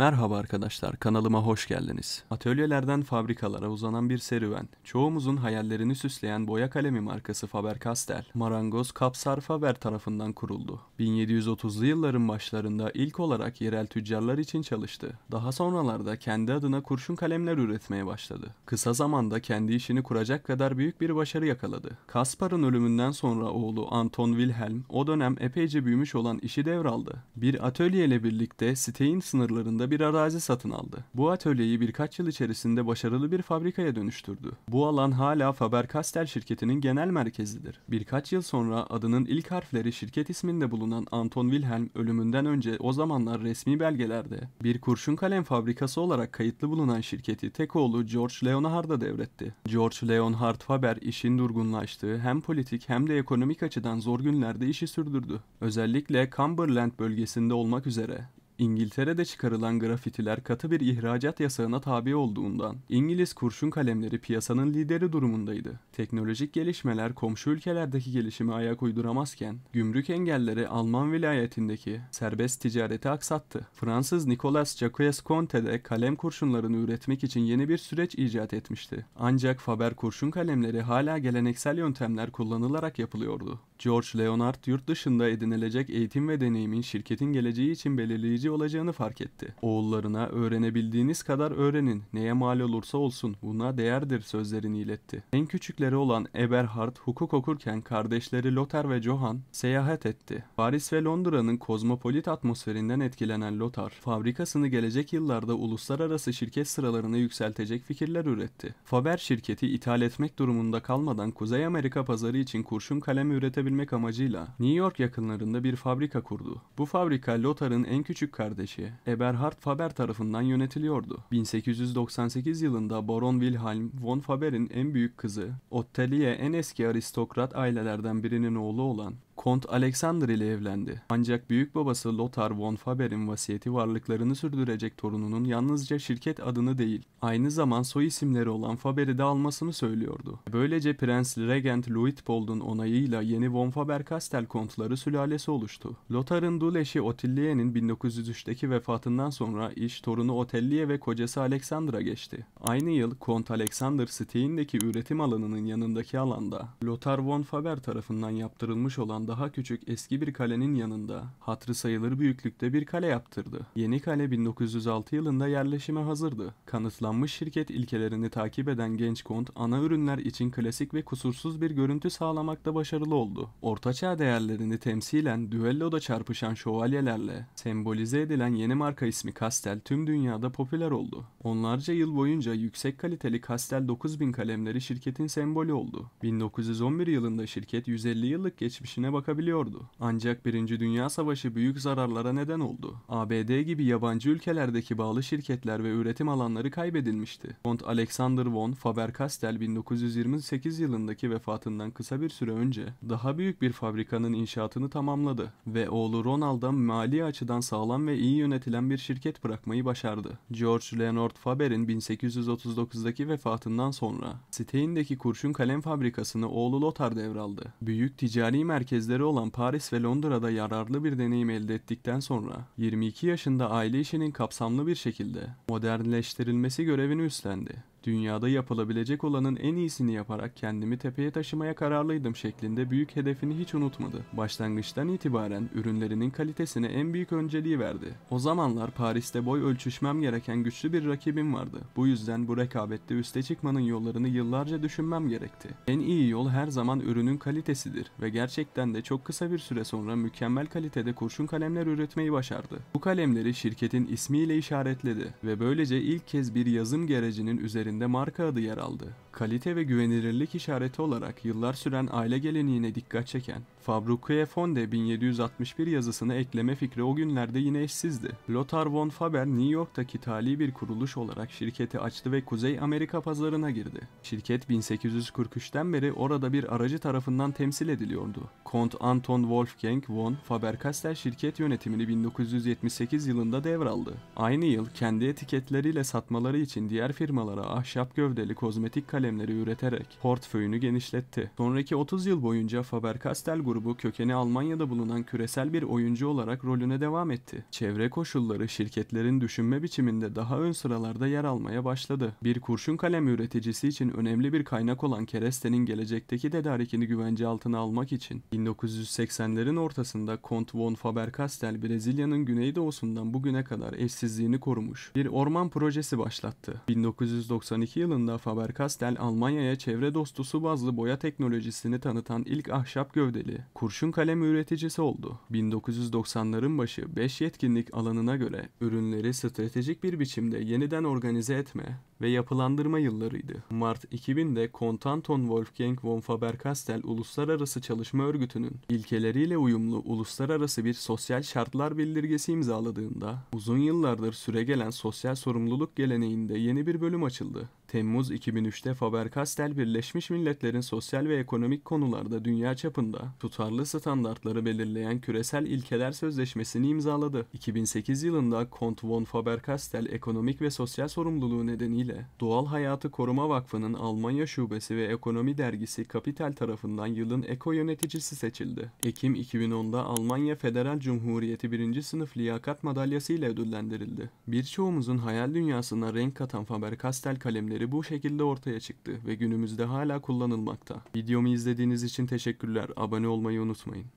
Merhaba arkadaşlar, kanalıma hoş geldiniz. Atölyelerden fabrikalara uzanan bir serüven, çoğumuzun hayallerini süsleyen boya kalemi markası Faber-Castell, marangoz Kapsar Faber tarafından kuruldu. 1730'lu yılların başlarında ilk olarak yerel tüccarlar için çalıştı. Daha sonralarda kendi adına kurşun kalemler üretmeye başladı. Kısa zamanda kendi işini kuracak kadar büyük bir başarı yakaladı. Kaspar'ın ölümünden sonra oğlu Anton Wilhelm, o dönem epeyce büyümüş olan işi devraldı. Bir atölyeyle birlikte sitein sınırlarında bir arazi satın aldı. Bu atölyeyi birkaç yıl içerisinde başarılı bir fabrikaya dönüştürdü. Bu alan hala Faber-Castell şirketinin genel merkezidir. Birkaç yıl sonra adının ilk harfleri şirket isminde bulunan Anton Wilhelm ölümünden önce o zamanlar resmi belgelerde bir kurşun kalem fabrikası olarak kayıtlı bulunan şirketi tek oğlu George Leonhard'a devretti. George Leonhard Faber işin durgunlaştığı hem politik hem de ekonomik açıdan zor günlerde işi sürdürdü. Özellikle Cumberland bölgesinde olmak üzere İngiltere'de çıkarılan grafitiler katı bir ihracat yasağına tabi olduğundan İngiliz kurşun kalemleri piyasanın lideri durumundaydı. Teknolojik gelişmeler komşu ülkelerdeki gelişime ayak uyduramazken gümrük engelleri Alman vilayetindeki serbest ticareti aksattı. Fransız Nicolas Jacques Conte de kalem kurşunlarını üretmek için yeni bir süreç icat etmişti. Ancak Faber kurşun kalemleri hala geleneksel yöntemler kullanılarak yapılıyordu. George Leonard yurt dışında edinilecek eğitim ve deneyimin şirketin geleceği için belirleyici olacağını fark etti. Oğullarına öğrenebildiğiniz kadar öğrenin, neye mal olursa olsun buna değerdir sözlerini iletti. En küçükleri olan Eberhard hukuk okurken kardeşleri Lothar ve Johann seyahat etti. Paris ve Londra'nın kozmopolit atmosferinden etkilenen Lothar, fabrikasını gelecek yıllarda uluslararası şirket sıralarına yükseltecek fikirler üretti. Faber şirketi ithal etmek durumunda kalmadan Kuzey Amerika pazarı için kurşun kalem üretebilmişti sürdürebilmek amacıyla New York yakınlarında bir fabrika kurdu. Bu fabrika Lothar'ın en küçük kardeşi Eberhard Faber tarafından yönetiliyordu. 1898 yılında Baron Wilhelm von Faber'in en büyük kızı, Ottilie en eski aristokrat ailelerden birinin oğlu olan Kont Alexander ile evlendi. Ancak büyük babası Lothar von Faber'in vasiyeti varlıklarını sürdürecek torununun yalnızca şirket adını değil, aynı zaman soy isimleri olan Faber'i de almasını söylüyordu. Böylece Prens Regent Luitpold'un onayıyla yeni von Faber-Castell kontları sülalesi oluştu. Lothar'ın dul eşi Ottilie'nin 1903'teki vefatından sonra iş torunu Otellie ve kocası Alexander'a geçti. Aynı yıl Kont Alexander Stein'deki üretim alanının yanındaki alanda Lothar von Faber tarafından yaptırılmış olan daha küçük eski bir kalenin yanında hatrı sayılır büyüklükte bir kale yaptırdı. Yeni kale 1906 yılında yerleşime hazırdı. Kanıtlanmış şirket ilkelerini takip eden genç kont ana ürünler için klasik ve kusursuz bir görüntü sağlamakta başarılı oldu. Ortaçağ değerlerini temsilen düelloda çarpışan şövalyelerle sembolize edilen yeni marka ismi Kastel tüm dünyada popüler oldu. Onlarca yıl boyunca yüksek kaliteli Kastel 9000 kalemleri şirketin sembolü oldu. 1911 yılında şirket 150 yıllık geçmişine bakabiliyordu. Ancak Birinci Dünya Savaşı büyük zararlara neden oldu. ABD gibi yabancı ülkelerdeki bağlı şirketler ve üretim alanları kaybedilmişti. Kont Alexander von Faber-Castell 1928 yılındaki vefatından kısa bir süre önce daha büyük bir fabrikanın inşaatını tamamladı ve oğlu Ronald'a mali açıdan sağlam ve iyi yönetilen bir şirket bırakmayı başardı. George Leonard Faber'in 1839'daki vefatından sonra siteyindeki kurşun kalem fabrikasını oğlu Lothar devraldı. Büyük ticari merkezde merkezleri olan Paris ve Londra'da yararlı bir deneyim elde ettikten sonra 22 yaşında aile işinin kapsamlı bir şekilde modernleştirilmesi görevini üstlendi. Dünyada yapılabilecek olanın en iyisini yaparak kendimi tepeye taşımaya kararlıydım şeklinde büyük hedefini hiç unutmadı. Başlangıçtan itibaren ürünlerinin kalitesine en büyük önceliği verdi. O zamanlar Paris'te boy ölçüşmem gereken güçlü bir rakibim vardı. Bu yüzden bu rekabette üste çıkmanın yollarını yıllarca düşünmem gerekti. En iyi yol her zaman ürünün kalitesidir ve gerçekten de çok kısa bir süre sonra mükemmel kalitede kurşun kalemler üretmeyi başardı. Bu kalemleri şirketin ismiyle işaretledi ve böylece ilk kez bir yazım gerecinin üzerinde içinde marka adı yer aldı kalite ve güvenilirlik işareti olarak yıllar süren aile geleneğine dikkat çeken Fabrikue Fonde 1761 yazısını ekleme fikri o günlerde yine eşsizdi. Lothar von Faber New York'taki tali bir kuruluş olarak şirketi açtı ve Kuzey Amerika pazarına girdi. Şirket 1843'ten beri orada bir aracı tarafından temsil ediliyordu. Kont Anton Wolfgang von faber kastel şirket yönetimini 1978 yılında devraldı. Aynı yıl kendi etiketleriyle satmaları için diğer firmalara ahşap gövdeli kozmetik kalem kalemleri üreterek portföyünü genişletti. Sonraki 30 yıl boyunca Faber-Castell grubu kökeni Almanya'da bulunan küresel bir oyuncu olarak rolüne devam etti. Çevre koşulları şirketlerin düşünme biçiminde daha ön sıralarda yer almaya başladı. Bir kurşun kalem üreticisi için önemli bir kaynak olan kerestenin gelecekteki tedarikini güvence altına almak için 1980'lerin ortasında Kont von Faber-Castell Brezilya'nın güneydoğusundan bugüne kadar eşsizliğini korumuş bir orman projesi başlattı. 1992 yılında Faber-Castell Vestel Almanya'ya çevre dostu su bazlı boya teknolojisini tanıtan ilk ahşap gövdeli kurşun kalem üreticisi oldu. 1990'ların başı 5 yetkinlik alanına göre ürünleri stratejik bir biçimde yeniden organize etme ve yapılandırma yıllarıydı. Mart 2000'de Kontanton Wolfgang von Faber-Castell Uluslararası Çalışma Örgütü'nün ilkeleriyle uyumlu uluslararası bir sosyal şartlar bildirgesi imzaladığında uzun yıllardır süregelen sosyal sorumluluk geleneğinde yeni bir bölüm açıldı. Temmuz 2003'te Faber-Castell Birleşmiş Milletler'in sosyal ve ekonomik konularda dünya çapında tutarlı standartları belirleyen Küresel İlkeler Sözleşmesi'ni imzaladı. 2008 yılında Kont von Faber-Castell ekonomik ve sosyal sorumluluğu nedeniyle Doğal Hayatı Koruma Vakfı'nın Almanya Şubesi ve Ekonomi Dergisi Kapital tarafından yılın eko yöneticisi seçildi. Ekim 2010'da Almanya Federal Cumhuriyeti 1. sınıf liyakat madalyası ile ödüllendirildi. Birçoğumuzun hayal dünyasına renk katan Faber-Castell kalemleri değeri bu şekilde ortaya çıktı ve günümüzde hala kullanılmakta. Videomu izlediğiniz için teşekkürler. Abone olmayı unutmayın.